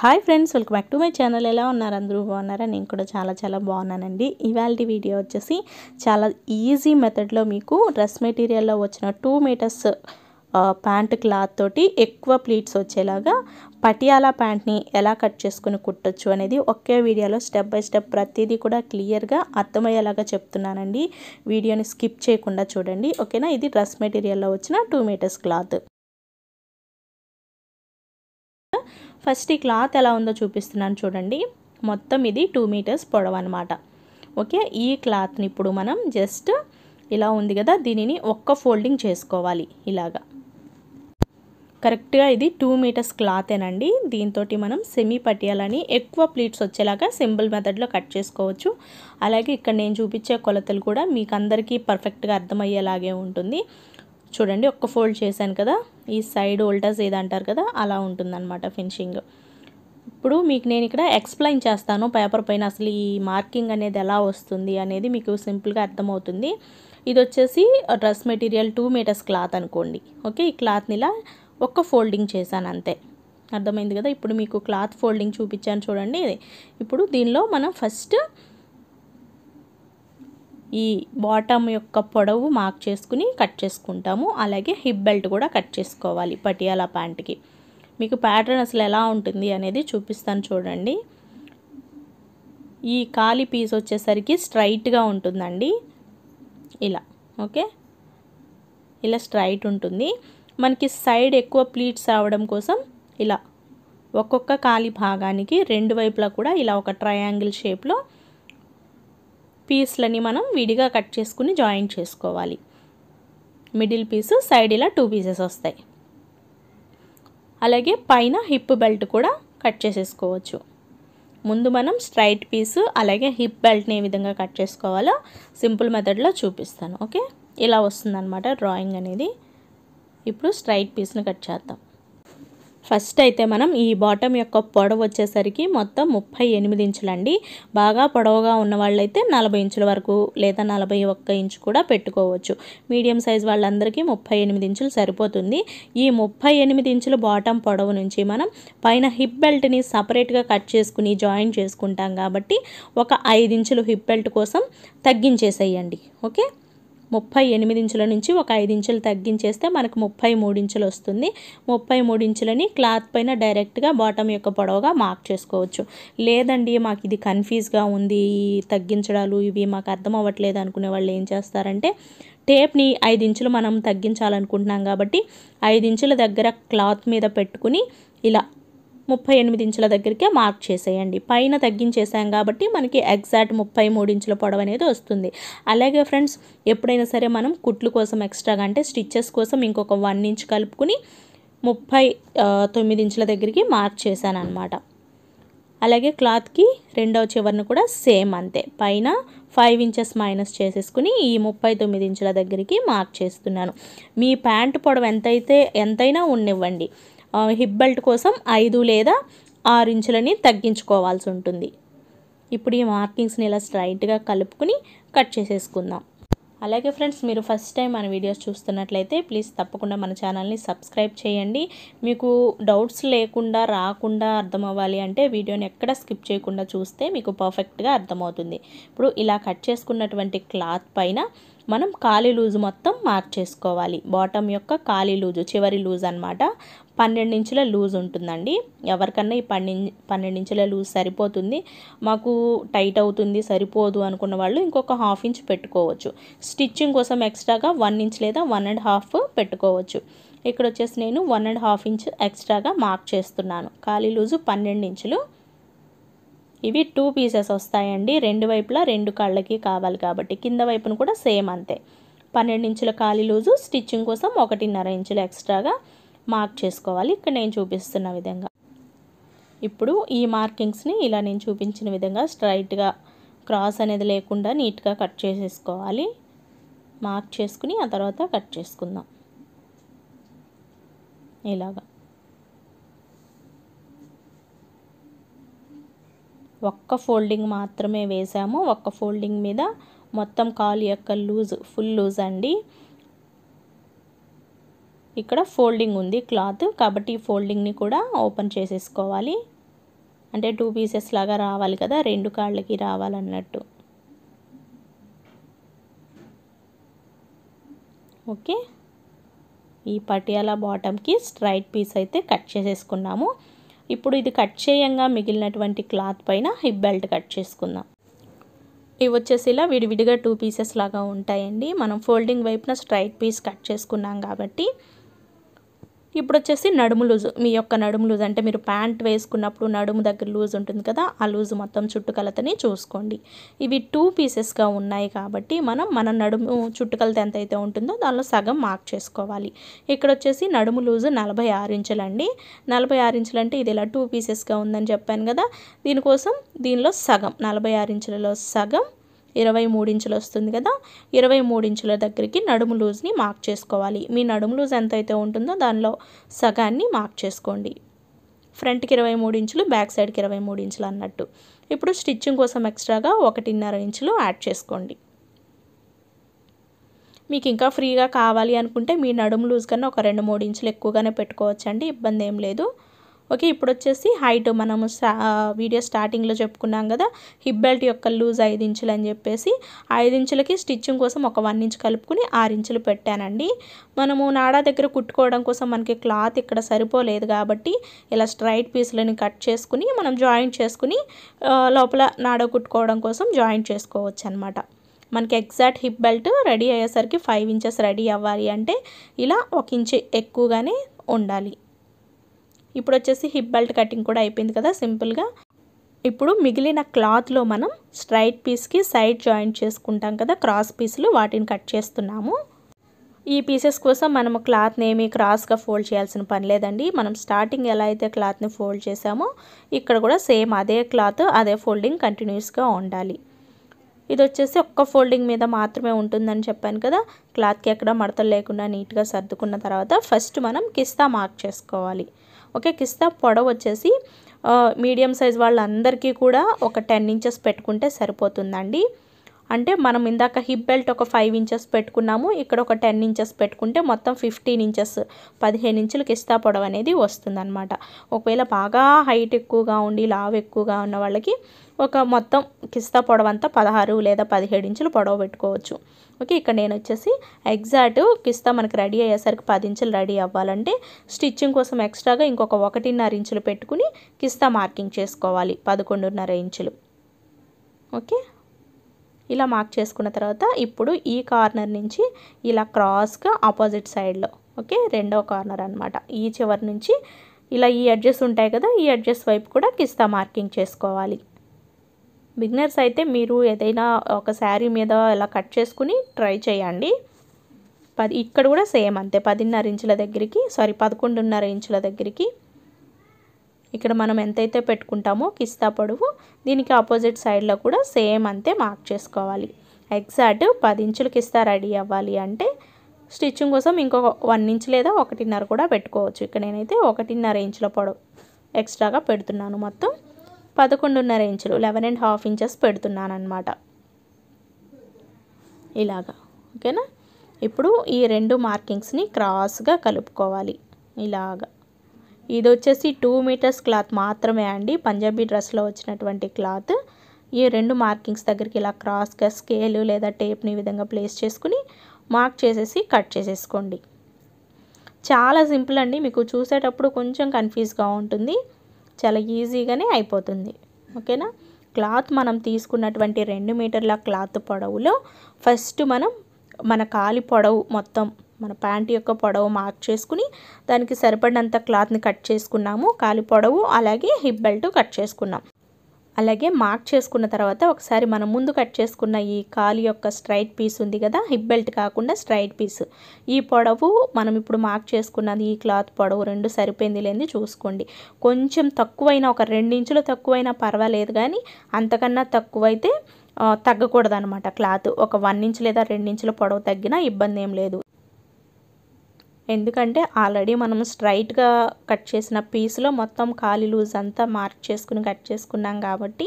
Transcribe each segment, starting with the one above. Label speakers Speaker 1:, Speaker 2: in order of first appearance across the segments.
Speaker 1: hi friends welcome back to my channel ఎలా ఉన్నారు అందరూ బాగున్నారా నేను కూడా చాలా చాలా బాగున్నానండి ఇవాళ వీడియో వచ్చేసి చాలా ఈజీ మెథడ్లో మీకు డ్రెస్ మెటీరియల్లో వచ్చిన టూ మీటర్స్ ప్యాంట్ క్లాత్ తోటి ఎక్కువ ప్లీట్స్ వచ్చేలాగా పటియాలా ప్యాంట్ని ఎలా కట్ చేసుకుని కుట్టచ్చు అనేది ఒకే వీడియోలో స్టెప్ బై స్టెప్ ప్రతిదీ కూడా క్లియర్గా అర్థమయ్యేలాగా చెప్తున్నానండి వీడియోని స్కిప్ చేయకుండా చూడండి ఓకేనా ఇది డ్రెస్ మెటీరియల్లో వచ్చిన టూ మీటర్స్ క్లాత్ ఫస్ట్ ఈ క్లాత్ ఎలా ఉందో చూపిస్తున్నాను చూడండి మొత్తం ఇది టూ మీటర్స్ పొడవు అనమాట ఓకే ఈ క్లాత్ని ఇప్పుడు మనం జస్ట్ ఇలా ఉంది కదా దీనిని ఒక్క ఫోల్డింగ్ చేసుకోవాలి ఇలాగా కరెక్ట్గా ఇది టూ మీటర్స్ క్లాతేనండి దీంతో మనం సెమీ పటియాలని ఎక్కువ ప్లీట్స్ వచ్చేలాగా సింపుల్ మెథడ్లో కట్ చేసుకోవచ్చు అలాగే ఇక్కడ నేను చూపించే కొలతలు కూడా మీకు అందరికీ పర్ఫెక్ట్గా అర్థమయ్యేలాగే ఉంటుంది చూడండి ఒక్క ఫోల్డ్ చేశాను కదా ఈ సైడ్ ఓల్టా ఏదంటారు కదా అలా ఉంటుందన్నమాట ఫినిషింగ్ ఇప్పుడు మీకు నేను ఇక్కడ ఎక్స్ప్లెయిన్ చేస్తాను పేపర్ పైన అసలు ఈ మార్కింగ్ అనేది ఎలా వస్తుంది అనేది మీకు సింపుల్గా అర్థమవుతుంది ఇది వచ్చేసి dress material two metres cloth అనుకోండి ఓకే ఈ క్లాత్ని ఇలా ఒక్క ఫోల్డింగ్ చేశాను అంతే అర్థమైంది కదా ఇప్పుడు మీకు క్లాత్ ఫోల్డింగ్ చూపించాను చూడండి ఇప్పుడు దీనిలో మనం ఫస్ట్ ఈ బాటమ్ యొక్క పొడవు మార్క్ చేసుకుని కట్ చేసుకుంటాము అలాగే హిప్ బెల్ట్ కూడా కట్ చేసుకోవాలి పటియాలా ప్యాంట్కి మీకు ప్యాటర్న్ అసలు ఎలా ఉంటుంది అనేది చూపిస్తాను చూడండి ఈ ఖాళీ పీస్ వచ్చేసరికి స్ట్రైట్గా ఉంటుందండి ఇలా ఓకే ఇలా స్ట్రైట్ ఉంటుంది మనకి సైడ్ ఎక్కువ ప్లీట్స్ రావడం కోసం ఇలా ఒక్కొక్క ఖాళీ భాగానికి రెండు వైపులా కూడా ఇలా ఒక ట్రయాంగిల్ షేప్లో పీస్లని మనం విడిగా కట్ చేసుకుని జాయిన్ చేసుకోవాలి మిడిల్ పీస్ సైడ్ ఇలా టూ పీసెస్ వస్తాయి అలాగే పైన హిప్ బెల్ట్ కూడా కట్ చేసేసుకోవచ్చు ముందు మనం స్ట్రైట్ పీసు అలాగే హిప్ బెల్ట్ని ఏ విధంగా కట్ చేసుకోవాలో సింపుల్ మెథడ్లో చూపిస్తాను ఓకే ఇలా వస్తుందన్నమాట డ్రాయింగ్ అనేది ఇప్పుడు స్ట్రైట్ పీస్ని కట్ చేద్దాం ఫస్ట్ అయితే మనం ఈ బాటమ్ యొక్క పొడవు వచ్చేసరికి మొత్తం ముప్పై ఎనిమిది ఇంచులండి బాగా పొడవుగా ఉన్న వాళ్ళైతే నలభై ఇంచుల వరకు లేదా నలభై ఒక్క ఇంచు కూడా పెట్టుకోవచ్చు మీడియం సైజ్ వాళ్ళందరికీ ముప్పై ఎనిమిది ఇంచులు సరిపోతుంది ఈ ముప్పై ఎనిమిది ఇంచుల బాటమ్ పొడవు నుంచి మనం పైన హిప్ బెల్ట్ని సపరేట్గా కట్ చేసుకుని జాయిన్ చేసుకుంటాం కాబట్టి ఒక ఐదు ఇంచులు హిప్ బెల్ట్ కోసం తగ్గించేసేయండి ఓకే ముప్పై ఎనిమిది ఇంచుల నుంచి ఒక ఐదు ఇంచులు తగ్గించేస్తే మనకు ముప్పై మూడు ఇంచులు వస్తుంది ముప్పై మూడు ఇంచులని క్లాత్ పైన డైరెక్ట్గా బాటమ్ యొక్క పొడవుగా మార్క్ చేసుకోవచ్చు లేదండి మాకు ఇది కన్ఫ్యూజ్గా ఉంది తగ్గించడాలు ఇవి మాకు అర్థం అవ్వట్లేదు అనుకునే వాళ్ళు ఏం చేస్తారంటే టేప్ని ఐదు ఇంచులు మనం తగ్గించాలనుకుంటున్నాం కాబట్టి ఐదు ఇంచుల దగ్గర క్లాత్ మీద పెట్టుకుని ఇలా ముప్పై ఎనిమిది ఇంచుల దగ్గరికే మార్క్ చేసేయండి పైన తగ్గించేసాం కాబట్టి మనకి ఎగ్జాక్ట్ ముప్పై మూడు ఇంచుల పొడవు అనేది వస్తుంది అలాగే ఫ్రెండ్స్ ఎప్పుడైనా సరే మనం కుట్లు కోసం ఎక్స్ట్రాగా అంటే స్టిచ్చెస్ కోసం ఇంకొక వన్ ఇంచ్ కలుపుకుని ముప్పై తొమ్మిది ఇంచుల దగ్గరికి మార్క్ చేశాను అనమాట అలాగే క్లాత్కి రెండవ చివరిని కూడా సేమ్ అంతే పైన ఫైవ్ ఇంచెస్ మైనస్ చేసేసుకుని ఈ ముప్పై తొమ్మిది ఇంచుల దగ్గరికి మార్క్ చేస్తున్నాను మీ ప్యాంట్ పొడవు ఎంతైతే ఎంతైనా ఉండివ్వండి హిప్ బెల్ట్ కోసం ఐదు లేదా ఆరు ఇంచులని తగ్గించుకోవాల్సి ఉంటుంది ఇప్పుడు ఈ మార్కింగ్స్ని ఇలా స్ట్రైట్గా కలుపుకుని కట్ చేసేసుకుందాం అలాగే ఫ్రెండ్స్ మీరు ఫస్ట్ టైం మన వీడియోస్ చూస్తున్నట్లయితే ప్లీజ్ తప్పకుండా మన ఛానల్ని సబ్స్క్రైబ్ చేయండి మీకు డౌట్స్ లేకుండా రాకుండా అర్థమవ్వాలి అంటే వీడియోని ఎక్కడ స్కిప్ చేయకుండా చూస్తే మీకు పర్ఫెక్ట్గా అర్థమవుతుంది ఇప్పుడు ఇలా కట్ చేసుకున్నటువంటి క్లాత్ పైన మనం ఖాళీ లూజు మొత్తం మార్క్ చేసుకోవాలి బాటమ్ యొక్క ఖాళీ లూజు చివరి లూజ్ అనమాట పన్నెండు ఇంచుల లూజ్ ఉంటుందండి ఎవరికన్నా ఈ పన్నెండు పన్నెండు ఇంచుల లూజ్ సరిపోతుంది మాకు టైట్ అవుతుంది సరిపోదు అనుకున్న వాళ్ళు ఇంకొక హాఫ్ ఇంచ్ పెట్టుకోవచ్చు స్టిచ్చింగ్ కోసం ఎక్స్ట్రాగా వన్ ఇంచ్ లేదా వన్ అండ్ హాఫ్ పెట్టుకోవచ్చు ఇక్కడ వచ్చేసి నేను వన్ అండ్ హాఫ్ ఇంచ్ ఎక్స్ట్రాగా మార్క్ చేస్తున్నాను ఖాళీ లూజు పన్నెండు ఇంచులు ఇవి టూ పీసెస్ వస్తాయండి రెండు వైపులా రెండు కాళ్ళకి కావాలి కాబట్టి కింద వైపును కూడా సేమ్ అంతే పన్నెండు ఇంచుల ఖాళీ లూజు స్టిచ్చింగ్ కోసం ఒకటిన్నర ఇంచులు ఎక్స్ట్రాగా మార్క్ చేసుకోవాలి ఇక్కడ నేను చూపిస్తున్న విధంగా ఇప్పుడు ఈ మార్కింగ్స్ని ఇలా నేను చూపించిన విధంగా స్ట్రైట్గా క్రాస్ అనేది లేకుండా నీట్గా కట్ చేసేసుకోవాలి మార్క్ చేసుకుని ఆ తర్వాత కట్ చేసుకుందాం ఇలాగా ఒక్క ఫోల్డింగ్ మాత్రమే వేసాము ఒక్క ఫోల్డింగ్ మీద మొత్తం కాలు యొక్క లూజ్ ఫుల్ లూజ్ అండి ఇక్కడ ఫోల్డింగ్ ఉంది క్లాత్ కాబట్టి ఫోల్డింగ్ని కూడా ఓపెన్ చేసేసుకోవాలి అంటే టూ పీసెస్ లాగా రావాలి కదా రెండు కాళ్ళకి రావాలన్నట్టు ఓకే ఈ పటియాలా బాటమ్కి స్ట్రైట్ పీస్ అయితే కట్ చేసేసుకున్నాము ఇప్పుడు ఇది కట్ చేయంగా మిగిలినటువంటి క్లాత్ పైన హిప్ బెల్ట్ కట్ చేసుకుందాం ఇవి వచ్చేసి ఇలా విడివిడిగా టూ పీసెస్ లాగా ఉంటాయండి మనం ఫోల్డింగ్ వైపున స్ట్రైట్ పీస్ కట్ చేసుకున్నాం కాబట్టి ఇప్పుడు వచ్చేసి నడుము లూజు మీ యొక్క నడుము లూజ్ అంటే మీరు ప్యాంట్ వేసుకున్నప్పుడు నడుము దగ్గర లూజ్ ఉంటుంది కదా ఆ లూజ్ మొత్తం చుట్టుకలతని చూసుకోండి ఇవి టూ పీసెస్గా ఉన్నాయి కాబట్టి మనం మన నడుము చుట్టుకలత ఎంత అయితే ఉంటుందో దానిలో సగం మార్క్ చేసుకోవాలి ఇక్కడ వచ్చేసి నడుము లూజు నలభై ఆరు ఇంచులండి నలభై ఆరు ఇంచులంటే ఇది ఇలా టూ పీసెస్గా ఉందని చెప్పాను కదా దీనికోసం దీనిలో సగం నలభై ఆరు ఇంచులలో సగం ఇరవై ఇంచులు వస్తుంది కదా ఇరవై ఇంచుల దగ్గరికి నడుము లూజ్ని మార్క్ చేసుకోవాలి మీ నడుము లూజ్ ఎంత అయితే ఉంటుందో దానిలో సగాన్ని మార్క్ చేసుకోండి ఫ్రంట్కి ఇరవై మూడు ఇంచులు బ్యాక్ సైడ్కి ఇరవై మూడు ఇంచులు అన్నట్టు ఇప్పుడు స్టిచ్చింగ్ కోసం ఎక్స్ట్రాగా ఒకటిన్నర ఇంచులు యాడ్ చేసుకోండి మీకు ఇంకా ఫ్రీగా కావాలి అనుకుంటే మీ నడుము లూజ్ కన్నా ఒక రెండు మూడు ఇంచులు ఎక్కువగానే పెట్టుకోవచ్చండి ఇబ్బంది ఏం లేదు ఓకే ఇప్పుడు వచ్చేసి హైట్ మనము వీడియో స్టార్టింగ్లో చెప్పుకున్నాం కదా హిప్ బెల్ట్ యొక్క లూజ్ ఐదు ఇంచులు అని చెప్పేసి ఐదు ఇంచులకి స్టిచ్చింగ్ కోసం ఒక వన్ ఇంచ్ కలుపుకుని ఆరు ఇంచులు పెట్టానండి మనము నాడా దగ్గర కుట్టుకోవడం కోసం మనకి క్లాత్ ఇక్కడ సరిపోలేదు కాబట్టి ఇలా స్ట్రైట్ పీసులని కట్ చేసుకుని మనం జాయింట్ చేసుకుని లోపల నాడ కుట్టుకోవడం కోసం జాయింట్ చేసుకోవచ్చు అనమాట మనకి ఎగ్జాక్ట్ హిప్ బెల్ట్ రెడీ అయ్యేసరికి ఫైవ్ ఇంచెస్ రెడీ అవ్వాలి అంటే ఇలా ఒక ఇంచ్ ఎక్కువగానే ఉండాలి ఇప్పుడు వచ్చేసి హిప్ బెల్ట్ కటింగ్ కూడా అయిపోయింది కదా సింపుల్గా ఇప్పుడు మిగిలిన క్లాత్లో మనం స్ట్రైట్ పీస్కి సైడ్ జాయింట్ చేసుకుంటాం కదా క్రాస్ పీసులు వాటిని కట్ చేస్తున్నాము ఈ పీసెస్ కోసం మనము క్లాత్ని ఏమీ క్రాస్గా ఫోల్డ్ చేయాల్సిన పని లేదండి మనం స్టార్టింగ్ ఎలా అయితే క్లాత్ని ఫోల్డ్ చేసామో ఇక్కడ కూడా సేమ్ అదే క్లాత్ అదే ఫోల్డింగ్ కంటిన్యూస్గా ఉండాలి ఇది వచ్చేసి ఒక్క ఫోల్డింగ్ మీద మాత్రమే ఉంటుందని చెప్పాను కదా క్లాత్కి ఎక్కడ మడతలు లేకుండా నీట్గా సర్దుకున్న తర్వాత ఫస్ట్ మనం కిస్తా మార్క్ చేసుకోవాలి ఓకే కిస్తా పొడవు వచ్చేసి మీడియం సైజ్ వాళ్ళందరికీ కూడా ఒక టెన్ ఇంచెస్ పెట్టుకుంటే సరిపోతుందండి అంటే మనం ఇందాక హిప్ బెల్ట్ ఒక ఫైవ్ ఇంచెస్ పెట్టుకున్నాము ఇక్కడ ఒక టెన్ ఇంచెస్ పెట్టుకుంటే మొత్తం ఫిఫ్టీన్ ఇంచెస్ పదిహేను ఇంచులు కిస్తా పొడవు అనేది వస్తుందన్నమాట ఒకవేళ బాగా హైట్ ఎక్కువగా ఉండి లావ్ ఎక్కువగా ఉన్న వాళ్ళకి ఒక మొత్తం కిస్తా పొడవంతా పదహారు లేదా పదిహేడు ఇంచులు పొడవ పెట్టుకోవచ్చు ఓకే ఇక్కడ నేను వచ్చేసి ఎగ్జాక్ట్ కిస్తా మనకి రెడీ అయ్యేసరికి పది ఇంచులు రెడీ అవ్వాలంటే స్టిచ్చింగ్ కోసం ఎక్స్ట్రాగా ఇంకొక ఒకటిన్నర ఇంచులు పెట్టుకుని కిస్తా మార్కింగ్ చేసుకోవాలి పదకొండున్నర ఇంచులు ఓకే ఇలా మార్క్ చేసుకున్న తర్వాత ఇప్పుడు ఈ కార్నర్ నుంచి ఇలా క్రాస్గా ఆపోజిట్ సైడ్లో ఓకే రెండో కార్నర్ అనమాట ఈ చివరి నుంచి ఇలా ఈ అడ్జస్ట్ ఉంటాయి కదా ఈ అడ్జస్ట్ వైపు కూడా కిస్తా మార్కింగ్ చేసుకోవాలి బిగ్నర్స్ అయితే మీరు ఏదైనా ఒక శారీ మీద ఇలా కట్ చేసుకుని ట్రై చేయండి పది ఇక్కడ కూడా సేమ్ అంతే పదిన్నర ఇంచుల దగ్గరికి సారీ పదకొండున్నర ఇంచుల దగ్గరికి ఇక్కడ మనం ఎంతైతే పెట్టుకుంటామో కిస్తా పొడవు దీనికి ఆపోజిట్ సైడ్లో కూడా సేమ్ అంతే మార్క్ చేసుకోవాలి ఎగ్జాక్ట్ పది ఇంచులు కిస్తా రెడీ అవ్వాలి అంటే స్టిచ్చింగ్ కోసం ఇంకొక వన్ ఇంచ్ లేదా ఒకటిన్నర కూడా పెట్టుకోవచ్చు ఇక్కడ నేనైతే ఒకటిన్నర ఇంచుల పొడవు ఎక్స్ట్రాగా పెడుతున్నాను మొత్తం పదకొండున్నర ఇంచులు లెవెన్ అండ్ హాఫ్ ఇంచెస్ పెడుతున్నాను అనమాట ఇలాగా ఓకేనా ఇప్పుడు ఈ రెండు మార్కింగ్స్ని క్రాస్గా కలుపుకోవాలి ఇలాగా ఇది వచ్చేసి టూ మీటర్స్ క్లాత్ మాత్రమే అండి పంజాబీ డ్రెస్లో వచ్చినటువంటి క్లాత్ ఈ రెండు మార్కింగ్స్ దగ్గరికి ఇలా క్రాస్గా స్కేలు లేదా టేప్ని ఈ విధంగా ప్లేస్ చేసుకుని మార్క్ చేసేసి కట్ చేసేసుకోండి చాలా సింపుల్ అండి మీకు చూసేటప్పుడు కొంచెం కన్ఫ్యూజ్గా ఉంటుంది చాలా ఈజీగానే అయిపోతుంది ఓకేనా క్లాత్ మనం తీసుకున్నటువంటి రెండు మీటర్ల క్లాత్ పొడవులో ఫస్ట్ మనం మన కాలి పొడవు మొత్తం మన ప్యాంట్ యొక్క పొడవు మార్క్ చేసుకుని దానికి సరిపడినంత క్లాత్ని కట్ చేసుకున్నాము కాలి పొడవు అలాగే హిప్ బెల్ట్ కట్ చేసుకున్నాం అలాగే మార్క్ చేసుకున్న తర్వాత ఒకసారి మనం ముందు కట్ చేసుకున్న ఈ కాలు యొక్క స్ట్రైట్ పీస్ ఉంది కదా హిప్ బెల్ట్ కాకుండా స్ట్రైట్ పీస్ ఈ పొడవు మనం ఇప్పుడు మార్క్ చేసుకున్నది ఈ క్లాత్ పొడవు రెండు సరిపోయింది లేని చూసుకోండి కొంచెం తక్కువైనా ఒక ఇంచులు తక్కువైనా పర్వాలేదు కానీ అంతకన్నా తక్కువైతే తగ్గకూడదు అనమాట క్లాత్ ఒక వన్ ఇంచ్ లేదా రెండించుల పొడవు తగ్గినా ఇబ్బంది ఏం లేదు ఎందుకంటే ఆల్రెడీ మనం స్ట్రైట్గా కట్ చేసిన పీస్లో మొత్తం ఖాళీ లూజ్ అంతా మార్క్ చేసుకుని కట్ చేసుకున్నాం కాబట్టి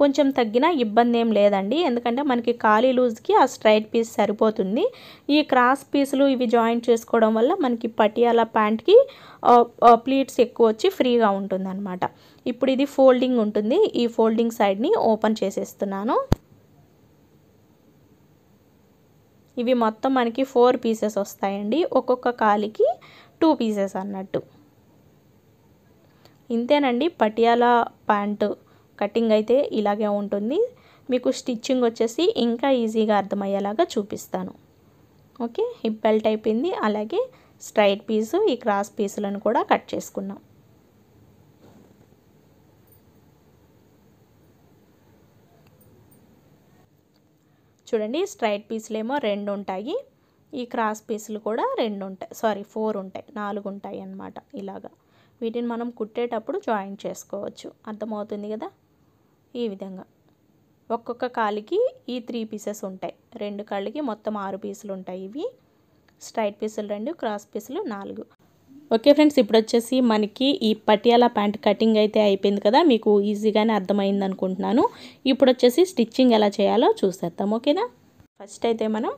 Speaker 1: కొంచెం తగ్గినా ఇబ్బంది ఏం లేదండి ఎందుకంటే మనకి ఖాళీ లూజ్కి ఆ స్ట్రైట్ పీస్ సరిపోతుంది ఈ క్రాస్ పీసులు ఇవి జాయింట్ చేసుకోవడం వల్ల మనకి పటియాల ప్యాంట్కి ప్లీట్స్ ఎక్కువ వచ్చి ఫ్రీగా ఉంటుంది ఇప్పుడు ఇది ఫోల్డింగ్ ఉంటుంది ఈ ఫోల్డింగ్ సైడ్ని ఓపెన్ చేసేస్తున్నాను ఇవి మొత్తం మనకి ఫోర్ పీసెస్ వస్తాయండి ఒక్కొక్క కాలికి టూ పీసెస్ అన్నట్టు ఇంతేనండి పటియాలా ప్యాంటు కటింగ్ అయితే ఇలాగే ఉంటుంది మీకు స్టిచ్చింగ్ వచ్చేసి ఇంకా ఈజీగా అర్థమయ్యేలాగా చూపిస్తాను ఓకే హిప్ బెల్ట్ అయిపోయింది అలాగే స్ట్రైట్ పీసు ఈ క్రాస్ పీసులను కూడా కట్ చేసుకున్నాం చూడండి స్ట్రైట్ పీసులు ఏమో రెండు ఉంటాయి ఈ క్రాస్ పీసులు కూడా రెండు ఉంటాయి సారీ ఫోర్ ఉంటాయి నాలుగు ఉంటాయి అన్నమాట ఇలాగా వీటిని మనం కుట్టేటప్పుడు జాయిన్ చేసుకోవచ్చు అర్థమవుతుంది కదా ఈ విధంగా ఒక్కొక్క కాలికి ఈ త్రీ పీసెస్ ఉంటాయి రెండు కాళ్ళకి మొత్తం ఆరు పీసులు ఉంటాయి ఇవి స్ట్రైట్ పీసులు రెండు క్రాస్ పీసులు నాలుగు ఓకే ఫ్రెండ్స్ ఇప్పుడు వచ్చేసి మనకి ఈ పటియాలా ప్యాంట్ కటింగ్ అయితే అయిపోయింది కదా మీకు ఈజీగానే అర్థమైంది అనుకుంటున్నాను ఇప్పుడు వచ్చేసి స్టిచ్చింగ్ ఎలా చేయాలో చూసేద్దాం ఓకేనా ఫస్ట్ అయితే మనం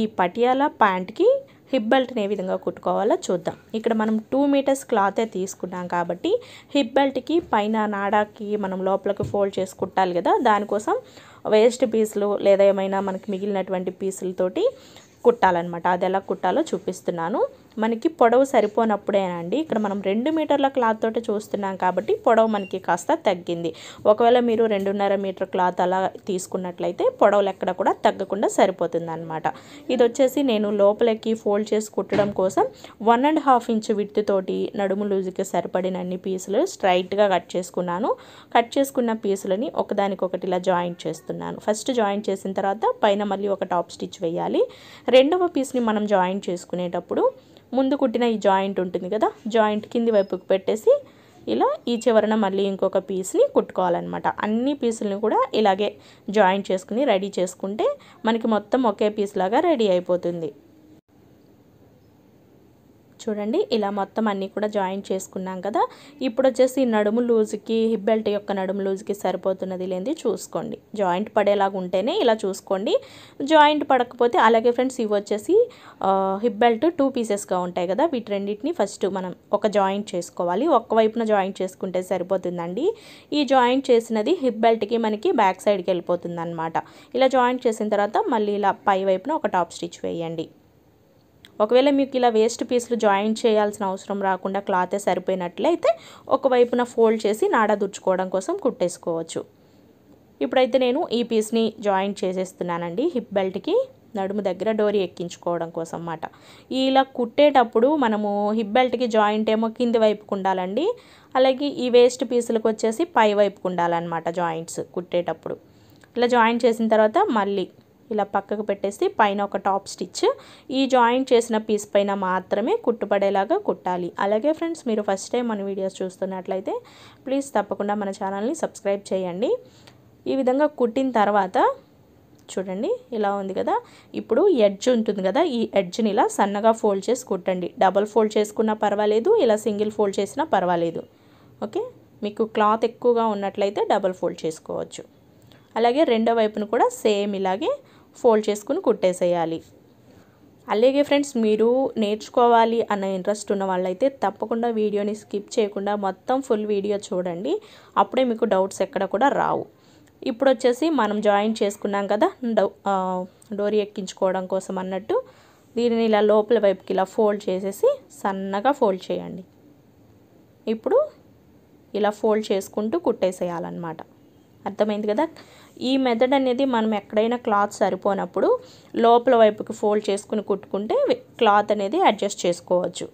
Speaker 1: ఈ పటియాలా ప్యాంట్కి హిప్ బెల్ట్ని ఏ విధంగా కుట్టుకోవాలో చూద్దాం ఇక్కడ మనం టూ మీటర్స్ క్లాతే తీసుకున్నాం కాబట్టి హిప్ బెల్ట్కి పైన నాడాకి మనం లోపలికి ఫోల్డ్ చేసి కుట్టాలి కదా దానికోసం వేస్ట్ పీసులు లేదా ఏమైనా మనకి మిగిలినటువంటి పీసులతోటి కుట్టాలన్నమాట అది ఎలా కుట్టాలో చూపిస్తున్నాను మనకి పొడవు అండి ఇక్కడ మనం రెండు మీటర్ల క్లాత్ తోటి చూస్తున్నాం కాబట్టి పొడవు మనకి కాస్త తగ్గింది ఒకవేళ మీరు రెండున్నర మీటర్ క్లాత్ అలా తీసుకున్నట్లయితే పొడవులు ఎక్కడ కూడా తగ్గకుండా సరిపోతుంది అనమాట ఇది వచ్చేసి నేను లోపలికి ఫోల్డ్ చేసి కుట్టడం కోసం వన్ అండ్ హాఫ్ ఇంచ్ విత్తు తోటి నడుము లూజుకి సరిపడినన్ని పీసులు స్ట్రైట్గా కట్ చేసుకున్నాను కట్ చేసుకున్న పీసులని ఒకదానికొకటి ఇలా జాయింట్ చేస్తున్నాను ఫస్ట్ జాయింట్ చేసిన తర్వాత పైన మళ్ళీ ఒక టాప్ స్టిచ్ వేయాలి రెండవ పీస్ని మనం జాయింట్ చేసుకునేటప్పుడు ముందు కుట్టిన ఈ జాయింట్ ఉంటుంది కదా జాయింట్ కింది వైపుకి పెట్టేసి ఇలా ఈ చివరన మళ్ళీ ఇంకొక పీస్ని కుట్టుకోవాలన్నమాట అన్ని పీసులను కూడా ఇలాగే జాయింట్ చేసుకుని రెడీ చేసుకుంటే మనకి మొత్తం ఒకే పీస్ లాగా రెడీ అయిపోతుంది చూడండి ఇలా మొత్తం అన్నీ కూడా జాయిన్ చేసుకున్నాం కదా ఇప్పుడు వచ్చేసి నడుము లూజ్కి హిప్ బెల్ట్ యొక్క నడుము లూజ్కి సరిపోతున్నది లేని చూసుకోండి జాయింట్ పడేలాగా ఉంటేనే ఇలా చూసుకోండి జాయింట్ పడకపోతే అలాగే ఫ్రెండ్స్ ఇవి వచ్చేసి హిప్ బెల్ట్ టూ పీసెస్గా ఉంటాయి కదా వీటి రెండింటిని ఫస్ట్ మనం ఒక జాయింట్ చేసుకోవాలి ఒక్క వైపున జాయింట్ చేసుకుంటే సరిపోతుందండి ఈ జాయింట్ చేసినది హిప్ బెల్ట్కి మనకి బ్యాక్ సైడ్కి వెళ్ళిపోతుంది ఇలా జాయింట్ చేసిన తర్వాత మళ్ళీ ఇలా పై వైపున ఒక టాప్ స్టిచ్ వేయండి ఒకవేళ మీకు ఇలా వేస్ట్ పీస్లు జాయిన్ చేయాల్సిన అవసరం రాకుండా క్లాతే సరిపోయినట్లయితే ఒకవైపున ఫోల్డ్ చేసి నాడ దుచ్చుకోవడం కోసం కుట్టేసుకోవచ్చు ఇప్పుడైతే నేను ఈ పీస్ని జాయిన్ చేసేస్తున్నానండి హిప్ బెల్ట్కి నడుము దగ్గర డోరీ ఎక్కించుకోవడం కోసం అన్నమాట ఇలా కుట్టేటప్పుడు మనము హిప్ బెల్ట్కి జాయింట్ ఏమో కింది వైపుకు ఉండాలండి అలాగే ఈ వేస్ట్ పీసులకు వచ్చేసి పై వైపుకు ఉండాలన్నమాట జాయింట్స్ కుట్టేటప్పుడు ఇలా జాయింట్ చేసిన తర్వాత మళ్ళీ ఇలా పక్కకు పెట్టేసి పైన ఒక టాప్ స్టిచ్ ఈ జాయింట్ చేసిన పీస్ పైన మాత్రమే కుట్టుపడేలాగా కుట్టాలి అలాగే ఫ్రెండ్స్ మీరు ఫస్ట్ టైం మన వీడియోస్ చూస్తున్నట్లయితే ప్లీజ్ తప్పకుండా మన ఛానల్ని సబ్స్క్రైబ్ చేయండి ఈ విధంగా కుట్టిన తర్వాత చూడండి ఇలా ఉంది కదా ఇప్పుడు ఎడ్జ్ ఉంటుంది కదా ఈ ఎడ్జ్ని ఇలా సన్నగా ఫోల్డ్ చేసి కుట్టండి డబల్ ఫోల్డ్ చేసుకున్నా పర్వాలేదు ఇలా సింగిల్ ఫోల్డ్ చేసినా పర్వాలేదు ఓకే మీకు క్లాత్ ఎక్కువగా ఉన్నట్లయితే డబల్ ఫోల్డ్ చేసుకోవచ్చు అలాగే రెండో వైపును కూడా సేమ్ ఇలాగే ఫోల్డ్ చేసుకుని కుట్టేసేయాలి అలాగే ఫ్రెండ్స్ మీరు నేర్చుకోవాలి అన్న ఇంట్రెస్ట్ ఉన్న వాళ్ళైతే తప్పకుండా వీడియోని స్కిప్ చేయకుండా మొత్తం ఫుల్ వీడియో చూడండి అప్పుడే మీకు డౌట్స్ ఎక్కడ కూడా రావు ఇప్పుడు వచ్చేసి మనం జాయిన్ చేసుకున్నాం కదా డోరీ ఎక్కించుకోవడం కోసం అన్నట్టు దీనిని ఇలా లోపల వైపుకి ఇలా ఫోల్డ్ చేసేసి సన్నగా ఫోల్డ్ చేయండి ఇప్పుడు ఇలా ఫోల్డ్ చేసుకుంటూ కుట్టేసేయాలన్నమాట అర్థమైంది కదా ఈ మెథడ్ అనేది మనం ఎక్కడైనా క్లాత్ సరిపోనప్పుడు లోపల వైపుకి ఫోల్డ్ చేసుకుని కుట్టుకుంటే క్లాత్ అనేది అడ్జస్ట్ చేసుకోవచ్చు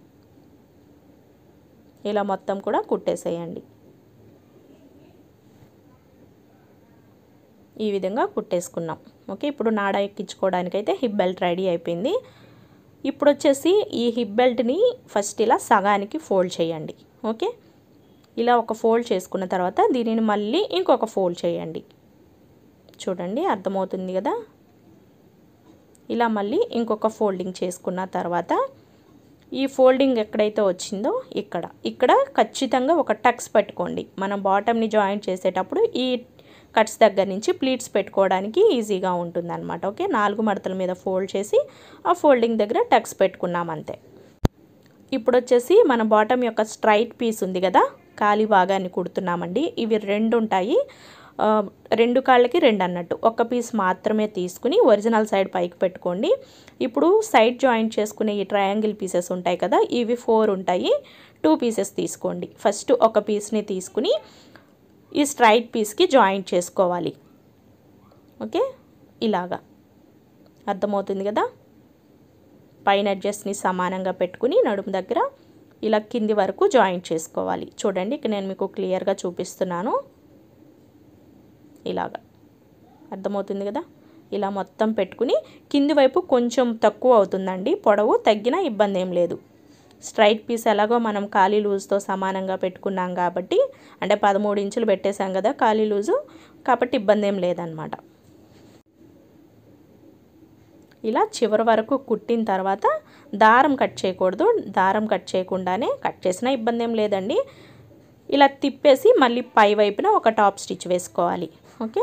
Speaker 1: ఇలా మొత్తం కూడా కుట్టేసేయండి ఈ విధంగా కుట్టేసుకున్నాం ఓకే ఇప్పుడు నాడ ఎక్కించుకోవడానికైతే హిప్ బెల్ట్ రెడీ అయిపోయింది ఇప్పుడు వచ్చేసి ఈ హిప్ బెల్ట్ని ఫస్ట్ ఇలా సగానికి ఫోల్డ్ చేయండి ఓకే ఇలా ఒక ఫోల్డ్ చేసుకున్న తర్వాత దీనిని మళ్ళీ ఇంకొక ఫోల్డ్ చేయండి చూడండి అర్థమవుతుంది కదా ఇలా మళ్ళీ ఇంకొక ఫోల్డింగ్ చేసుకున్న తర్వాత ఈ ఫోల్డింగ్ ఎక్కడైతే వచ్చిందో ఇక్కడ ఇక్కడ ఖచ్చితంగా ఒక టక్స్ పెట్టుకోండి మనం బాటమ్ని జాయిన్ చేసేటప్పుడు ఈ కట్స్ దగ్గర నుంచి ప్లీట్స్ పెట్టుకోవడానికి ఈజీగా అనమాట ఓకే నాలుగు మడతల మీద ఫోల్డ్ చేసి ఆ ఫోల్డింగ్ దగ్గర టక్స్ పెట్టుకున్నాం అంతే ఇప్పుడు వచ్చేసి మన బాటమ్ యొక్క స్ట్రైట్ పీస్ ఉంది కదా ఖాళీ భాగాన్ని కుడుతున్నామండి ఇవి రెండు ఉంటాయి రెండు కాళ్ళకి రెండు అన్నట్టు ఒక పీస్ మాత్రమే తీసుకుని ఒరిజినల్ సైడ్ పైకి పెట్టుకోండి ఇప్పుడు సైడ్ జాయింట్ చేసుకునే ఈ ట్రయాంగిల్ పీసెస్ ఉంటాయి కదా ఇవి ఫోర్ ఉంటాయి టూ పీసెస్ తీసుకోండి ఫస్ట్ ఒక పీస్ని తీసుకుని ఈ స్ట్రైట్ పీస్కి జాయింట్ చేసుకోవాలి ఓకే ఇలాగా అర్థమవుతుంది కదా పైన అడ్జస్ట్ని సమానంగా పెట్టుకుని నడుము దగ్గర ఇలా కింది వరకు జాయింట్ చేసుకోవాలి చూడండి ఇక్కడ నేను మీకు క్లియర్గా చూపిస్తున్నాను ఇలాగా అర్థమవుతుంది కదా ఇలా మొత్తం పెట్టుకుని కింది వైపు కొంచెం తక్కువ అవుతుందండి పొడవు తగ్గినా ఇబ్బంది ఏం లేదు స్ట్రైట్ పీస్ ఎలాగో మనం ఖాళీ లూజ్తో సమానంగా పెట్టుకున్నాం కాబట్టి అంటే పదమూడు ఇంచులు పెట్టేశాం కదా ఖాళీ లూజు కాబట్టి ఇబ్బంది ఏం లేదనమాట ఇలా చివరి వరకు కుట్టిన తర్వాత దారం కట్ చేయకూడదు దారం కట్ చేయకుండానే కట్ చేసినా ఇబ్బంది ఏం లేదండి ఇలా తిప్పేసి మళ్ళీ పై వైపున ఒక టాప్ స్టిచ్ వేసుకోవాలి ఓకే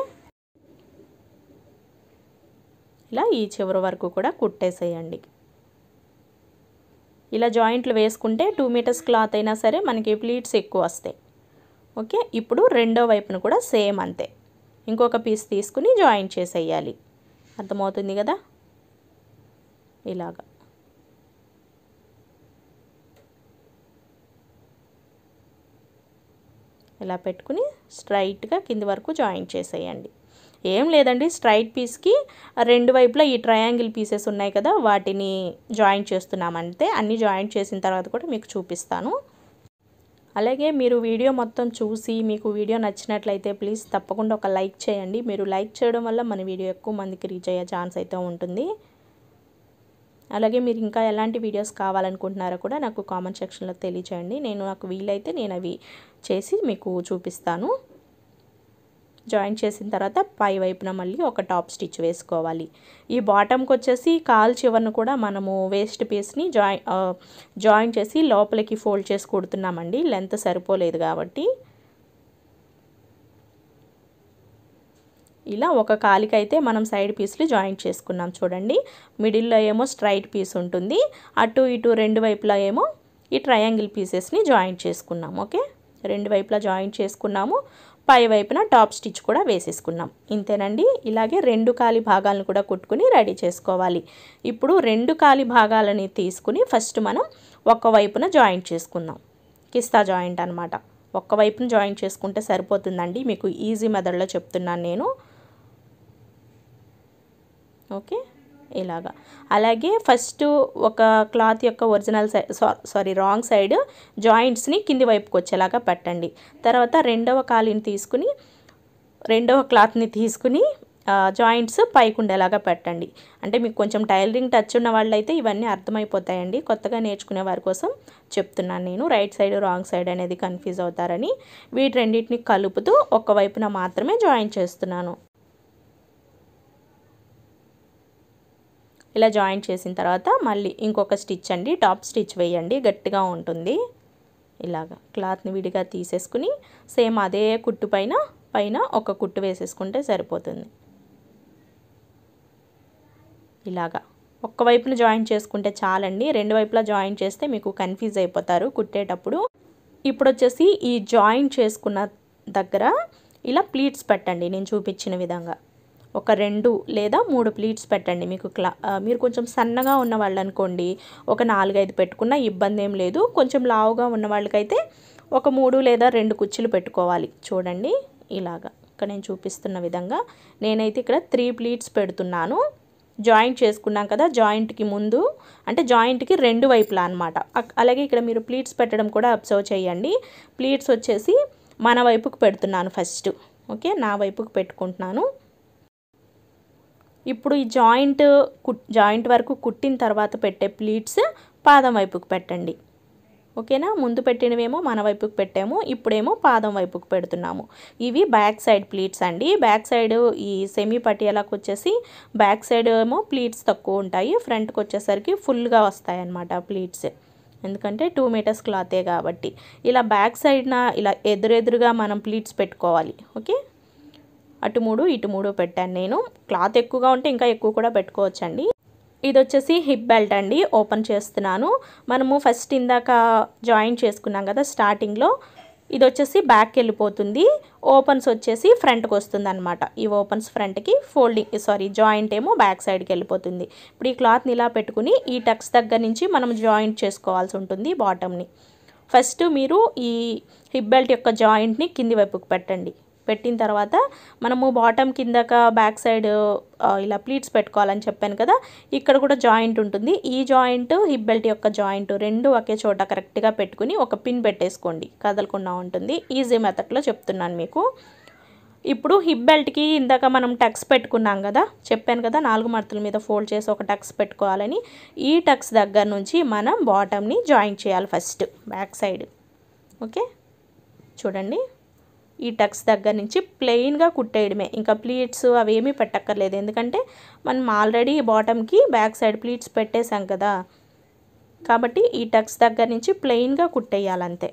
Speaker 1: ఇలా ఈ చివరి వరకు కూడా కుట్టేసేయండి ఇలా జాయింట్లు వేసుకుంటే టూ మీటర్స్ క్లాత్ అయినా సరే మనకి ప్లీట్స్ ఎక్కువ వస్తాయి ఓకే ఇప్పుడు రెండో వైపును కూడా సేమ్ అంతే ఇంకొక పీస్ తీసుకుని జాయింట్ చేసేయాలి అర్థమవుతుంది కదా ఇలాగా ఇలా పెట్టుకుని స్ట్రైట్గా కింది వరకు జాయిన్ చేసేయండి ఏం లేదండి స్ట్రైట్ పీస్కి రెండు వైపులా ఈ ట్రయాంగిల్ పీసెస్ ఉన్నాయి కదా వాటిని జాయిన్ చేస్తున్నామంటే అన్నీ జాయిన్ చేసిన తర్వాత కూడా మీకు చూపిస్తాను అలాగే మీరు వీడియో మొత్తం చూసి మీకు వీడియో నచ్చినట్లయితే ప్లీజ్ తప్పకుండా ఒక లైక్ చేయండి మీరు లైక్ చేయడం వల్ల మన వీడియో ఎక్కువ మందికి రీచ్ అయ్యే ఛాన్స్ అయితే ఉంటుంది అలాగే మీరు ఇంకా ఎలాంటి వీడియోస్ కావాలనుకుంటున్నారో కూడా నాకు కామెంట్ సెక్షన్లో తెలియచేయండి నేను నాకు వీలైతే నేను అవి చేసి మీకు చూపిస్తాను జాయిన్ చేసిన తర్వాత పై వైపున మళ్ళీ ఒక టాప్ స్టిచ్ వేసుకోవాలి ఈ బాటమ్కి వచ్చేసి కాల్ చివరిని కూడా మనము వేస్ట్ పీస్ని జాయిన్ జాయిన్ చేసి లోపలికి ఫోల్డ్ చేసి కుడుతున్నామండి లెంత్ సరిపోలేదు కాబట్టి ఇలా ఒక కాలికైతే మనం సైడ్ పీస్లు జాయింట్ చేసుకున్నాం చూడండి మిడిల్లో ఏమో స్ట్రైట్ పీస్ ఉంటుంది అటు ఇటు రెండు వైపులా ఏమో ఈ ట్రయాంగిల్ పీసెస్ని జాయింట్ చేసుకున్నాం ఓకే రెండు వైపులా జాయింట్ చేసుకున్నాము పై వైపున టాప్ స్టిచ్ కూడా వేసేసుకున్నాం ఇంతేనండి ఇలాగే రెండు కాలి భాగాలను కూడా కుట్టుకుని రెడీ చేసుకోవాలి ఇప్పుడు రెండు కాలి భాగాలని తీసుకుని ఫస్ట్ మనం వైపున జాయింట్ చేసుకుందాం కిస్తా జాయింట్ అనమాట వైపున జాయింట్ చేసుకుంటే సరిపోతుందండి మీకు ఈజీ మెథడ్లో చెప్తున్నాను నేను ఓకే ఇలాగా అలాగే ఫస్ట్ ఒక క్లాత్ యొక్క ఒరిజినల్ సారీ రాంగ్ సైడ్ జాయింట్స్ని కింది వైపుకి వచ్చేలాగా పెట్టండి తర్వాత రెండవ కాలిని తీసుకుని రెండవ క్లాత్ని తీసుకుని జాయింట్స్ పైకి ఉండేలాగా పెట్టండి అంటే మీకు కొంచెం టైలరింగ్ టచ్ ఉన్న వాళ్ళైతే ఇవన్నీ అర్థమైపోతాయండి కొత్తగా నేర్చుకునే వారి కోసం చెప్తున్నాను నేను రైట్ సైడ్ రాంగ్ సైడ్ అనేది కన్ఫ్యూజ్ అవుతారని వీటి రెండింటిని కలుపుతూ ఒకవైపున మాత్రమే జాయిన్ చేస్తున్నాను ఇలా జాయింట్ చేసిన తర్వాత మళ్ళీ ఇంకొక స్టిచ్ అండి టాప్ స్టిచ్ వేయండి గట్టిగా ఉంటుంది ఇలాగ క్లాత్ని విడిగా తీసేసుకుని సేమ్ అదే కుట్టు పైన పైన ఒక కుట్టు వేసేసుకుంటే సరిపోతుంది ఇలాగా ఒక్క వైపున జాయిన్ చేసుకుంటే చాలండి రెండు వైపులా జాయిన్ చేస్తే మీకు కన్ఫ్యూజ్ అయిపోతారు కుట్టేటప్పుడు ఇప్పుడు వచ్చేసి ఈ జాయిన్ చేసుకున్న దగ్గర ఇలా ప్లీట్స్ పెట్టండి నేను చూపించిన విధంగా ఒక రెండు లేదా మూడు ప్లీట్స్ పెట్టండి మీకు క్లా మీరు కొంచెం సన్నగా ఉన్న వాళ్ళు అనుకోండి ఒక నాలుగైదు పెట్టుకున్న ఇబ్బంది ఏం లేదు కొంచెం లావుగా ఉన్న వాళ్ళకైతే ఒక మూడు లేదా రెండు కుర్చీలు పెట్టుకోవాలి చూడండి ఇలాగా ఇక్కడ నేను చూపిస్తున్న విధంగా నేనైతే ఇక్కడ త్రీ ప్లీట్స్ పెడుతున్నాను జాయింట్ చేసుకున్నాం కదా జాయింట్కి ముందు అంటే జాయింట్కి రెండు వైపులా అనమాట అలాగే ఇక్కడ మీరు ప్లీట్స్ పెట్టడం కూడా అబ్జర్వ్ చేయండి ప్లీట్స్ వచ్చేసి మన వైపుకు పెడుతున్నాను ఫస్ట్ ఓకే నా వైపుకు పెట్టుకుంటున్నాను ఇప్పుడు ఈ జాయింట్ జాయింట్ వరకు కుట్టిన తర్వాత పెట్టే ప్లీట్స్ పాదం వైపుకు పెట్టండి ఓకేనా ముందు పెట్టినవేమో మన వైపుకు పెట్టాము ఇప్పుడేమో పాదం వైపుకు పెడుతున్నాము ఇవి బ్యాక్ సైడ్ ప్లీట్స్ అండి బ్యాక్ సైడ్ ఈ సెమీ పటియాలకు వచ్చేసి బ్యాక్ సైడ్ ఏమో ప్లీట్స్ తక్కువ ఉంటాయి ఫ్రంట్కి వచ్చేసరికి ఫుల్గా వస్తాయి ప్లీట్స్ ఎందుకంటే టూ మీటర్స్ క్లాతే కాబట్టి ఇలా బ్యాక్ సైడ్న ఇలా ఎదురెదురుగా మనం ప్లీట్స్ పెట్టుకోవాలి ఓకే అటు మూడు ఇటు మూడు పెట్టాను నేను క్లాత్ ఎక్కువగా ఉంటే ఇంకా ఎక్కువ కూడా పెట్టుకోవచ్చండి ఇది వచ్చేసి హిప్ బెల్ట్ అండి ఓపెన్ చేస్తున్నాను మనము ఫస్ట్ ఇందాక జాయిన్ చేసుకున్నాం కదా స్టార్టింగ్లో ఇది వచ్చేసి బ్యాక్ వెళ్ళిపోతుంది ఓపెన్స్ వచ్చేసి ఫ్రంట్కి వస్తుంది అనమాట ఈ ఓపెన్స్ ఫ్రంట్కి ఫోల్డింగ్ సారీ జాయింట్ ఏమో బ్యాక్ సైడ్కి వెళ్ళిపోతుంది ఇప్పుడు ఈ క్లాత్ని ఇలా పెట్టుకుని ఈ టక్స్ దగ్గర నుంచి మనం జాయింట్ చేసుకోవాల్సి ఉంటుంది బాటమ్ని ఫస్ట్ మీరు ఈ హిప్ బెల్ట్ యొక్క జాయింట్ని కింది వైపుకి పెట్టండి పెట్టిన తర్వాత మనము బాటమ్ కిందక బ్యాక్ సైడ్ ఇలా ప్లీట్స్ పెట్టుకోవాలని చెప్పాను కదా ఇక్కడ కూడా జాయింట్ ఉంటుంది ఈ జాయింట్ హిప్ బెల్ట్ యొక్క జాయింట్ రెండు ఒకే చోట కరెక్ట్గా పెట్టుకుని ఒక పిన్ పెట్టేసుకోండి కదలకుండా ఉంటుంది ఈజీ మెథడ్లో చెప్తున్నాను మీకు ఇప్పుడు హిప్ బెల్ట్కి ఇందాక మనం టక్స్ పెట్టుకున్నాం కదా చెప్పాను కదా నాలుగు మడతల మీద ఫోల్డ్ చేసి ఒక టక్స్ పెట్టుకోవాలని ఈ టక్స్ దగ్గర నుంచి మనం బాటమ్ని జాయింట్ చేయాలి ఫస్ట్ బ్యాక్ సైడ్ ఓకే చూడండి ఈ టక్స్ దగ్గర నుంచి ప్లెయిన్గా కుట్టేయడమే ఇంకా ప్లీట్స్ అవేమీ పెట్టక్కర్లేదు ఎందుకంటే మనం ఆల్రెడీ బాటమ్కి బ్యాక్ సైడ్ ప్లీట్స్ పెట్టేశాం కదా కాబట్టి ఈ టక్స్ దగ్గర నుంచి ప్లెయిన్గా కుట్టేయాలంతే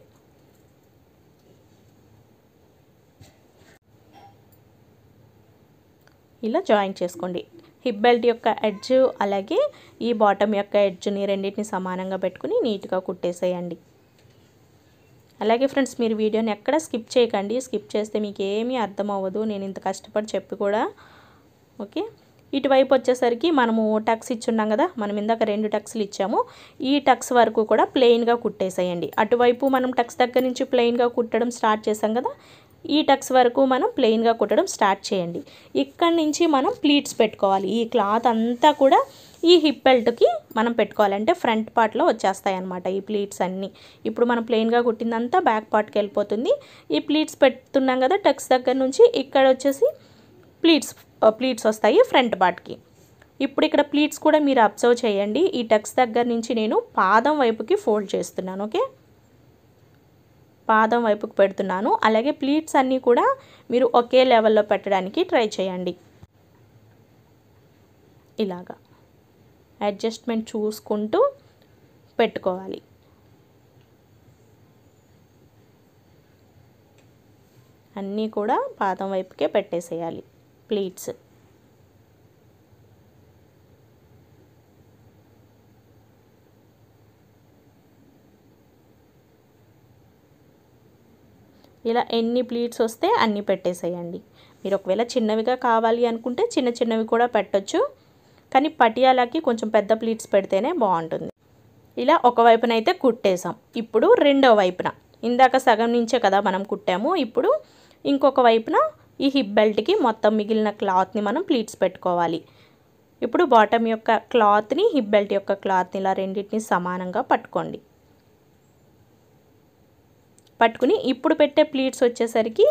Speaker 1: ఇలా జాయిన్ చేసుకోండి హిప్ బెల్ట్ యొక్క ఎడ్జ్ అలాగే ఈ బాటమ్ యొక్క ఎడ్జ్ని రెండింటిని సమానంగా పెట్టుకుని నీట్గా కుట్టేసేయండి అలాగే ఫ్రెండ్స్ మీరు వీడియోని ఎక్కడ స్కిప్ చేయకండి స్కిప్ చేస్తే మీకు ఏమీ అర్థం అవ్వదు నేను ఇంత కష్టపడి చెప్పి కూడా ఓకే ఇటువైపు వచ్చేసరికి మనము టక్స్ ఇచ్చున్నాం కదా మనం ఇందాక రెండు టక్స్లు ఇచ్చాము ఈ టక్స్ వరకు కూడా ప్లెయిన్గా కుట్టేసేయండి అటువైపు మనం టక్స్ దగ్గర నుంచి ప్లెయిన్గా కుట్టడం స్టార్ట్ చేసాం కదా ఈ టక్స్ వరకు మనం ప్లెయిన్గా కుట్టడం స్టార్ట్ చేయండి ఇక్కడ నుంచి మనం ప్లీట్స్ పెట్టుకోవాలి ఈ క్లాత్ అంతా కూడా ఈ హిప్ బెల్ట్కి మనం పెట్టుకోవాలంటే ఫ్రంట్ పార్ట్లో వచ్చేస్తాయి అనమాట ఈ ప్లీట్స్ అన్నీ ఇప్పుడు మనం ప్లెయిన్గా కుట్టిందంతా బ్యాక్ పార్ట్కి వెళ్ళిపోతుంది ఈ ప్లీట్స్ పెడుతున్నాం కదా టక్స్ దగ్గర నుంచి ఇక్కడ వచ్చేసి ప్లీట్స్ ప్లీట్స్ వస్తాయి ఫ్రంట్ పార్ట్కి ఇప్పుడు ఇక్కడ ప్లీట్స్ కూడా మీరు అబ్జర్వ్ చేయండి ఈ టక్స్ దగ్గర నుంచి నేను పాదం వైపుకి ఫోల్డ్ చేస్తున్నాను ఓకే పాదం వైపుకు పెడుతున్నాను అలాగే ప్లీట్స్ అన్నీ కూడా మీరు ఒకే లెవెల్లో పెట్టడానికి ట్రై చేయండి ఇలాగా అడ్జస్ట్మెంట్ చూసుకుంటూ పెట్టుకోవాలి అన్నీ కూడా పాదం వైపుకే పెట్టేసేయాలి ప్లీట్స్ ఇలా ఎన్ని ప్లీట్స్ వస్తే అన్నీ పెట్టేసేయండి మీరు ఒకవేళ చిన్నవిగా కావాలి అనుకుంటే చిన్న చిన్నవి కూడా పెట్టచ్చు కానీ పటియాలకి కొంచెం పెద్ద ప్లీట్స్ పెడితేనే బాగుంటుంది ఇలా వైపున అయితే కుట్టేసాం ఇప్పుడు రెండో వైపున ఇందాక సగం నుంచే కదా మనం కుట్టాము ఇప్పుడు ఇంకొక వైపున ఈ హిప్ బెల్ట్కి మొత్తం మిగిలిన క్లాత్ని మనం ప్లీట్స్ పెట్టుకోవాలి ఇప్పుడు బాటమ్ యొక్క క్లాత్ని హిప్ బెల్ట్ యొక్క క్లాత్ని ఇలా రెండింటిని సమానంగా పట్టుకోండి పట్టుకుని ఇప్పుడు పెట్టే ప్లీట్స్ వచ్చేసరికి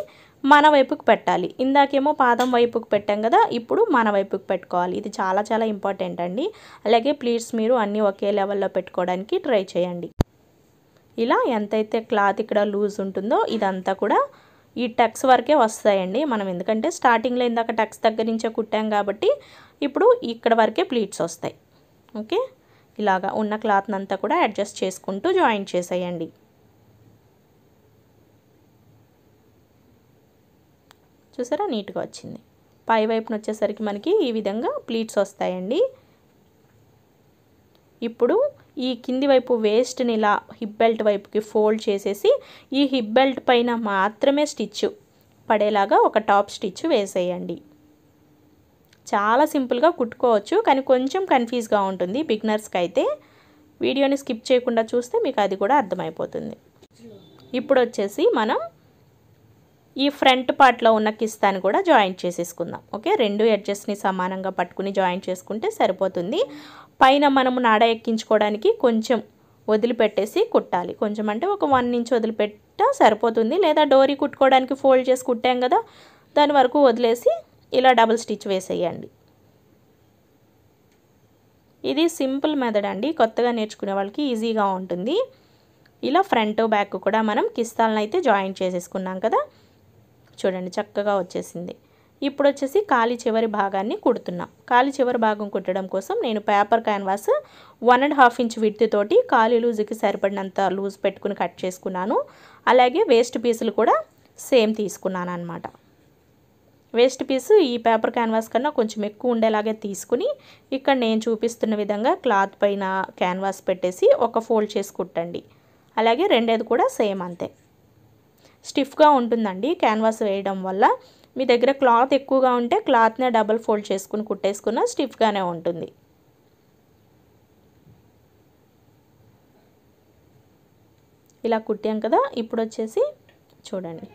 Speaker 1: మన వైపుకు పెట్టాలి ఇందాకేమో పాదం వైపుకు పెట్టాం కదా ఇప్పుడు మన వైపుకు పెట్టుకోవాలి ఇది చాలా చాలా ఇంపార్టెంట్ అండి అలాగే ప్లీట్స్ మీరు అన్నీ ఒకే లెవెల్లో పెట్టుకోవడానికి ట్రై చేయండి ఇలా ఎంతైతే క్లాత్ ఇక్కడ లూజ్ ఉంటుందో ఇదంతా కూడా ఈ టక్స్ వరకే వస్తాయండి మనం ఎందుకంటే స్టార్టింగ్లో ఇందాక టక్స్ దగ్గర నుంచే కుట్టాం కాబట్టి ఇప్పుడు ఇక్కడ వరకే ప్లీట్స్ వస్తాయి ఓకే ఇలాగా ఉన్న క్లాత్నంతా కూడా అడ్జస్ట్ చేసుకుంటూ జాయిన్ చేసేయండి చూసారా నీట్గా వచ్చింది పై వైపున వచ్చేసరికి మనకి ఈ విధంగా ప్లీట్స్ వస్తాయండి ఇప్పుడు ఈ కింది వైపు వేస్ట్ని ఇలా హిప్ బెల్ట్ వైపుకి ఫోల్డ్ చేసేసి ఈ హిప్ బెల్ట్ పైన మాత్రమే స్టిచ్ పడేలాగా ఒక టాప్ స్టిచ్ వేసేయండి చాలా సింపుల్గా కుట్టుకోవచ్చు కానీ కొంచెం కన్ఫ్యూజ్గా ఉంటుంది బిగ్నర్స్కి అయితే వీడియోని స్కిప్ చేయకుండా చూస్తే మీకు అది కూడా అర్థమైపోతుంది ఇప్పుడు వచ్చేసి మనం ఈ ఫ్రంట్ పార్ట్లో ఉన్న కిస్తాని కూడా జాయిన్ చేసేసుకుందాం ఓకే రెండు ఎడ్జెస్ని సమానంగా పట్టుకుని జాయిన్ చేసుకుంటే సరిపోతుంది పైన మనము నాడ ఎక్కించుకోవడానికి కొంచెం వదిలిపెట్టేసి కుట్టాలి కొంచెం అంటే ఒక వన్ ఇంచ్ వదిలిపెట్ట సరిపోతుంది లేదా డోరీ కుట్టుకోవడానికి ఫోల్డ్ చేసి కుట్టాం కదా దాని వరకు వదిలేసి ఇలా డబుల్ స్టిచ్ వేసేయండి ఇది సింపుల్ మెథడ్ అండి కొత్తగా నేర్చుకునే వాళ్ళకి ఈజీగా ఉంటుంది ఇలా ఫ్రంట్ బ్యాక్ కూడా మనం కిస్తాలను అయితే జాయిన్ చేసేసుకున్నాం కదా చూడండి చక్కగా వచ్చేసింది ఇప్పుడు వచ్చేసి కాలి చివరి భాగాన్ని కుడుతున్నాం కాలి చివరి భాగం కుట్టడం కోసం నేను paper canvas one and half inch width తోటి కాలి లూజుకి సరిపడినంత లూజ్ పెట్టుకుని కట్ చేసుకున్నాను అలాగే వేస్ట్ పీసులు కూడా సేమ్ తీసుకున్నాను అనమాట వేస్ట్ పీసు ఈ పేపర్ క్యాన్వాస్ కన్నా కొంచెం ఎక్కువ ఉండేలాగే తీసుకుని ఇక్కడ నేను చూపిస్తున్న విధంగా క్లాత్ పైన క్యాన్వాస్ పెట్టేసి ఒక ఫోల్డ్ చేసి కుట్టండి అలాగే రెండేది కూడా సేమ్ అంతే స్టిఫ్గా ఉంటుందండి క్యాన్వాస్ వేయడం వల్ల మీ దగ్గర క్లాత్ ఎక్కువగా ఉంటే క్లాత్నే డబల్ ఫోల్డ్ చేసుకుని కుట్టేసుకున్న స్టిఫ్గానే ఉంటుంది ఇలా కుట్టాం కదా ఇప్పుడు వచ్చేసి చూడండి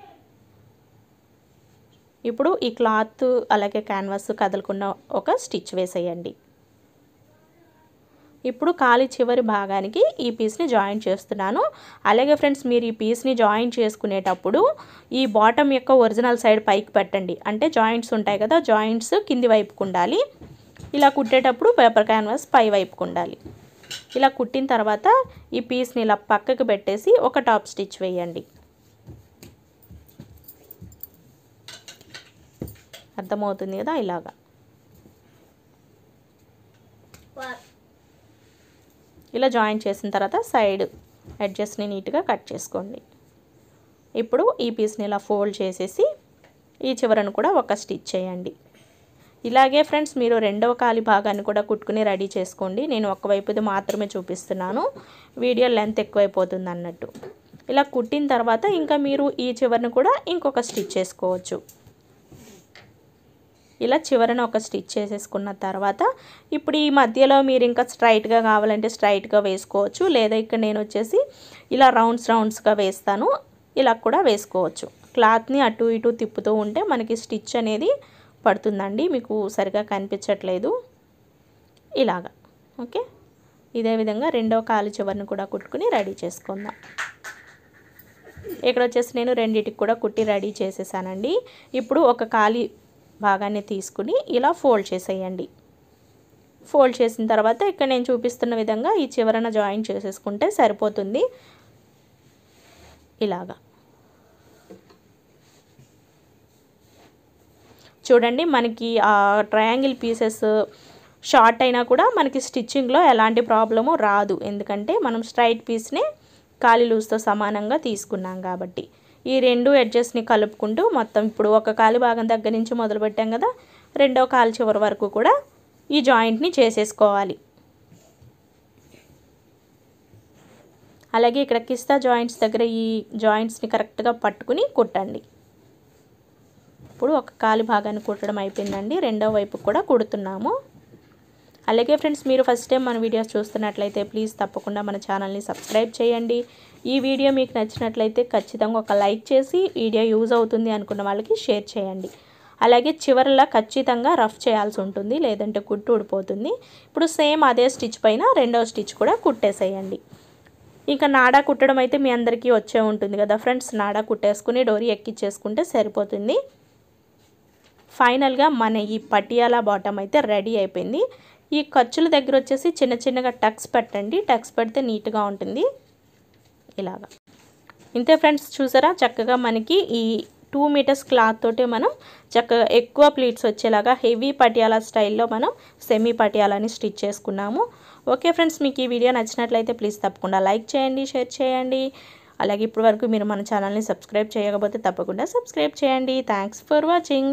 Speaker 1: ఇప్పుడు ఈ క్లాత్ అలాగే క్యాన్వాస్ కదలకుండా ఒక స్టిచ్ వేసేయండి ఇప్పుడు ఖాళీ చివరి భాగానికి ఈ పీస్ని జాయిన్ చేస్తున్నాను అలాగే ఫ్రెండ్స్ మీరు ఈ పీస్ని జాయిన్ చేసుకునేటప్పుడు ఈ బాటమ్ యొక్క ఒరిజినల్ సైడ్ పైకి పెట్టండి అంటే జాయింట్స్ ఉంటాయి కదా జాయింట్స్ కింది వైపుకు ఉండాలి ఇలా కుట్టేటప్పుడు పేపర్ క్యాన్వాస్ పై వైపుకు ఉండాలి ఇలా కుట్టిన తర్వాత ఈ పీస్ని ఇలా పక్కకు పెట్టేసి ఒక టాప్ స్టిచ్ వేయండి అర్థమవుతుంది కదా ఇలాగా ఇలా జాయిన్ చేసిన తర్వాత సైడ్ అడ్జస్ట్ని నీట్గా కట్ చేసుకోండి ఇప్పుడు ఈ పీస్ని ఇలా ఫోల్డ్ చేసేసి ఈ చివరను కూడా ఒక స్టిచ్ చేయండి ఇలాగే ఫ్రెండ్స్ మీరు రెండవ కాలి భాగాన్ని కూడా కుట్టుకుని రెడీ చేసుకోండి నేను ఒకవైపుది మాత్రమే చూపిస్తున్నాను వీడియో లెంత్ ఎక్కువైపోతుంది అన్నట్టు ఇలా కుట్టిన తర్వాత ఇంకా మీరు ఈ చివరిని కూడా ఇంకొక స్టిచ్ చేసుకోవచ్చు ఇలా చివరన ఒక స్టిచ్ చేసేసుకున్న తర్వాత ఇప్పుడు ఈ మధ్యలో మీరు ఇంకా స్ట్రైట్గా కావాలంటే స్ట్రైట్గా వేసుకోవచ్చు లేదా ఇక్కడ నేను వచ్చేసి ఇలా రౌండ్స్ రౌండ్స్గా వేస్తాను ఇలా కూడా వేసుకోవచ్చు క్లాత్ని అటు ఇటు తిప్పుతూ ఉంటే మనకి స్టిచ్ అనేది పడుతుందండి మీకు సరిగా కనిపించట్లేదు ఇలాగా ఓకే ఇదే విధంగా రెండో కాలు చివరిని కూడా కుట్టుకుని రెడీ చేసుకుందాం ఇక్కడ వచ్చేసి నేను రెండింటికి కూడా కుట్టి రెడీ చేసేసానండి ఇప్పుడు ఒక ఖాళీ భాగాన్ని తీసుకుని ఇలా ఫోల్డ్ చేసేయండి ఫోల్డ్ చేసిన తర్వాత ఇక్కడ నేను చూపిస్తున్న విధంగా ఈ చివరన జాయిన్ చేసేసుకుంటే సరిపోతుంది ఇలాగా చూడండి మనకి ఆ ట్రయాంగిల్ పీసెస్ షార్ట్ అయినా కూడా మనకి స్టిచ్చింగ్లో ఎలాంటి ప్రాబ్లము రాదు ఎందుకంటే మనం స్ట్రైట్ పీస్నే ఖాళీ లూజ్తో సమానంగా తీసుకున్నాం కాబట్టి ఈ రెండు ఎడ్జెస్ని కలుపుకుంటూ మొత్తం ఇప్పుడు ఒక కాలి భాగం దగ్గర నుంచి మొదలుపెట్టాం కదా రెండో కాలు చివరి వరకు కూడా ఈ జాయింట్ని చేసేసుకోవాలి అలాగే ఇక్కడ కిస్తా జాయింట్స్ దగ్గర ఈ జాయింట్స్ని కరెక్ట్గా పట్టుకుని కుట్టండి ఇప్పుడు ఒక కాలు భాగాన్ని కుట్టడం అయిపోయిందండి రెండో వైపు కూడా కుడుతున్నాము అలాగే ఫ్రెండ్స్ మీరు ఫస్ట్ టైం మన వీడియోస్ చూస్తున్నట్లయితే ప్లీజ్ తప్పకుండా మన ఛానల్ని సబ్స్క్రైబ్ చేయండి ఈ వీడియో మీకు నచ్చినట్లయితే ఖచ్చితంగా ఒక లైక్ చేసి వీడియో యూజ్ అవుతుంది అనుకున్న వాళ్ళకి షేర్ చేయండి అలాగే చివరిలా ఖచ్చితంగా రఫ్ చేయాల్సి ఉంటుంది లేదంటే కుట్టు ఊడిపోతుంది ఇప్పుడు సేమ్ అదే స్టిచ్ పైన రెండవ స్టిచ్ కూడా కుట్టేసేయండి ఇంకా నాడా కుట్టడం అయితే మీ అందరికీ వచ్చే ఉంటుంది కదా ఫ్రెండ్స్ నాడా కుట్టేసుకుని డోరీ ఎక్కిచ్చేసుకుంటే సరిపోతుంది ఫైనల్గా మన ఈ పటియాలా బాటమ్ అయితే రెడీ అయిపోయింది ఈ ఖర్చుల దగ్గర వచ్చేసి చిన్న చిన్నగా టక్స్ పెట్టండి టక్స్ పెడితే నీట్గా ఉంటుంది ఇలాగా ఇంతే ఫ్రెండ్స్ చూసారా చక్కగా మనకి ఈ టూ మీటర్స్ క్లాత్ తోటే మనం చక్కగా ఎక్కువ ప్లీట్స్ వచ్చేలాగా హెవీ పటియాల స్టైల్లో మనం సెమీ పటియాలని స్టిచ్ చేసుకున్నాము ఓకే ఫ్రెండ్స్ మీకు ఈ వీడియో నచ్చినట్లయితే ప్లీజ్ తప్పకుండా లైక్ చేయండి షేర్ చేయండి అలాగే ఇప్పటివరకు మీరు మన ఛానల్ని సబ్స్క్రైబ్ చేయకపోతే తప్పకుండా సబ్స్క్రైబ్ చేయండి థ్యాంక్స్ ఫర్ వాచింగ్